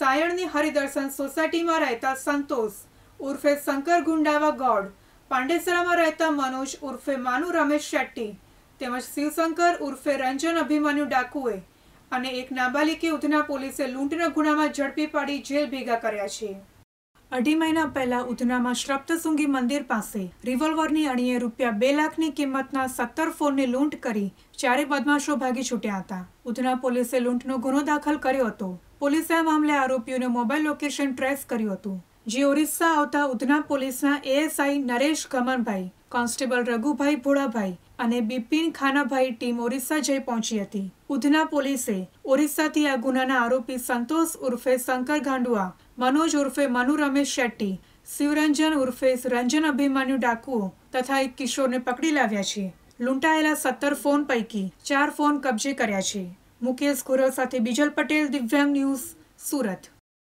સાયણની હરિદર્શન સોસાયટીમાં રહેતા સંતોષ ઉર્ફે શંકર ગુંડાવા ગોડ પાંડેસરામાં રહેતા મનોજ ઉર્ફે માનુ રમેશ શેટ્ટી તેમજ શિવશંકર ઉર્ફે રંજન અભિમન્યુ ડાકુએ અને એક નાબાલિકી ઉધના પોલીસે લૂંટના ગુનામાં ઝડપી પાડી જેલ ભેગા કર્યા છે અઢી મહિના પહેલા ઉધનામાં શ્રપ્તસુંગી મંદિર પાસે રિવોલ્વરની અણીએ રૂપિયા બે લાખની કિંમતના સત્તર ફોનની લૂંટ કરી ચારે બદમાશો ભાગી છૂટ્યા હતા ઉધના પોલીસે લૂંટનો ગુનો દાખલ કર્યો હતો પોલીસે આ મામલે આરોપીઓનું મોબાઈલ લોકેશન ટ્રેસ કર્યું હતું જે ઓરિસ્સા આવતા ઉધના પોલીસના એએસઆઈ નરેશ કમનભાઈ કોન્સ્ટેબલ રઘુભાઈ ભોળાભાઈ અને બિપિન ખાનાભાઈ ટીમ ઓરિસ્સા જઈ પહોંચી હતી ઉધના પોલીસે ઓરિસ્સાથી આ ગુનાના આરોપી સંતોષ ઉર્ફે શંકર ગાંડુઆ મનોજ ઉર્ફે મનુ રમેશ શેટ્ટી શિવરંજન ઉર્ફે રંજન અભિમાન્યુ ડાકુઓ તથા એક કિશોરને પકડી લાવ્યા છે લૂંટાયેલા સત્તર ફોન પૈકી ચાર ફોન કબજે કર્યા છે મુકેશ ખોરવ સાથે બીજલ પટેલ દિવ્યાંગ ન્યૂઝ સુરત